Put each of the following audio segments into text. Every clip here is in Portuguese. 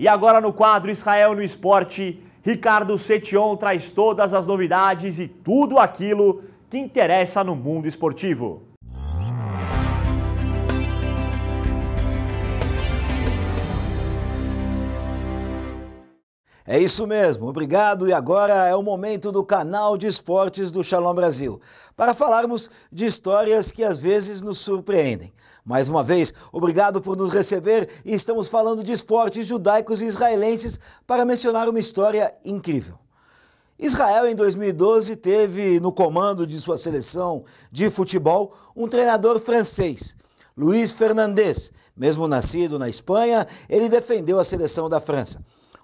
E agora no quadro Israel no Esporte, Ricardo Setion traz todas as novidades e tudo aquilo que interessa no mundo esportivo. É isso mesmo, obrigado. E agora é o momento do canal de esportes do Shalom Brasil para falarmos de histórias que às vezes nos surpreendem. Mais uma vez, obrigado por nos receber e estamos falando de esportes judaicos e israelenses para mencionar uma história incrível. Israel, em 2012, teve no comando de sua seleção de futebol um treinador francês, Luiz Fernandes. Mesmo nascido na Espanha, ele defendeu a seleção da França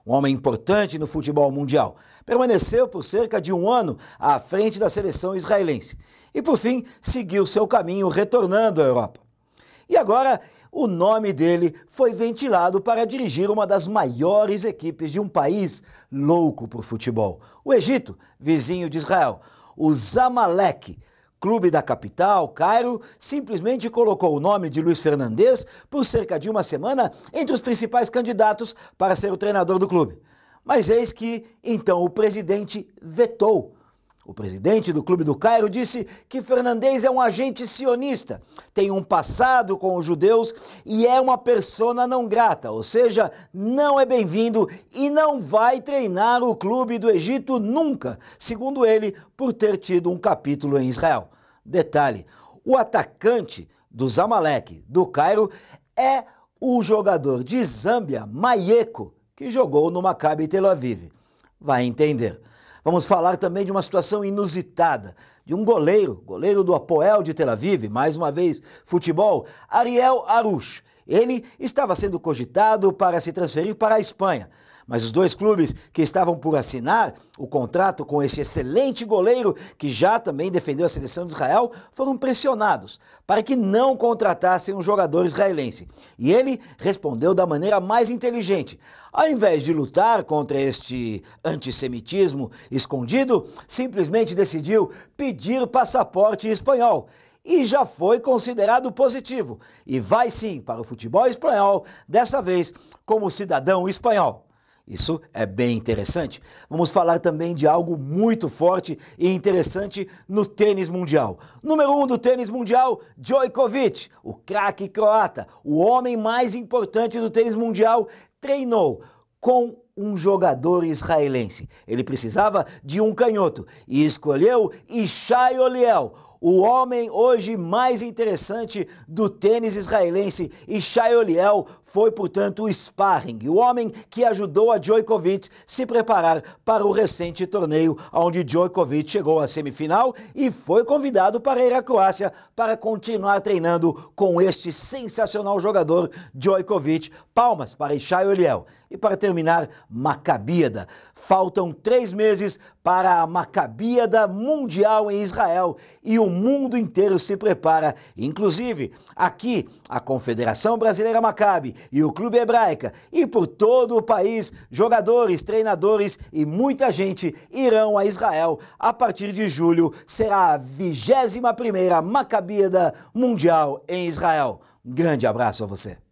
um homem importante no futebol mundial. Permaneceu por cerca de um ano à frente da seleção israelense e, por fim, seguiu seu caminho retornando à Europa. E agora, o nome dele foi ventilado para dirigir uma das maiores equipes de um país louco por futebol: o Egito, vizinho de Israel, o Zamalek clube da capital, Cairo, simplesmente colocou o nome de Luiz Fernandes por cerca de uma semana entre os principais candidatos para ser o treinador do clube. Mas eis que então o presidente vetou o presidente do Clube do Cairo disse que Fernandes é um agente sionista, tem um passado com os judeus e é uma persona não grata, ou seja, não é bem-vindo e não vai treinar o clube do Egito nunca, segundo ele, por ter tido um capítulo em Israel. Detalhe: o atacante do Zamalek do Cairo é o jogador de Zâmbia, Maieco, que jogou no Maccabi Tel Aviv. Vai entender. Vamos falar também de uma situação inusitada, de um goleiro, goleiro do Apoel de Tel Aviv, mais uma vez futebol, Ariel Arush. Ele estava sendo cogitado para se transferir para a Espanha, mas os dois clubes que estavam por assinar o contrato com esse excelente goleiro, que já também defendeu a seleção de Israel, foram pressionados para que não contratassem um jogador israelense. E ele respondeu da maneira mais inteligente. Ao invés de lutar contra este antissemitismo escondido, simplesmente decidiu pedir passaporte espanhol e já foi considerado positivo. E vai sim para o futebol espanhol, dessa vez como cidadão espanhol. Isso é bem interessante. Vamos falar também de algo muito forte e interessante no tênis mundial. Número 1 um do tênis mundial, Djokovic, o craque croata, o homem mais importante do tênis mundial, treinou com um jogador israelense. Ele precisava de um canhoto e escolheu Ishai Oliel, o homem hoje mais interessante do tênis israelense. Ishai Oliel foi, portanto, o sparring, o homem que ajudou a Djokovic se preparar para o recente torneio onde Djokovic chegou à semifinal e foi convidado para ir à Croácia para continuar treinando com este sensacional jogador Djokovic. Palmas para Ishai Oliel. E para terminar, Macabíada. Faltam três meses para a Macabíada Mundial em Israel e o mundo inteiro se prepara. Inclusive, aqui, a Confederação Brasileira Macabe e o Clube Hebraica e por todo o país, jogadores, treinadores e muita gente irão a Israel. A partir de julho, será a 21ª Macabíada Mundial em Israel. Um grande abraço a você.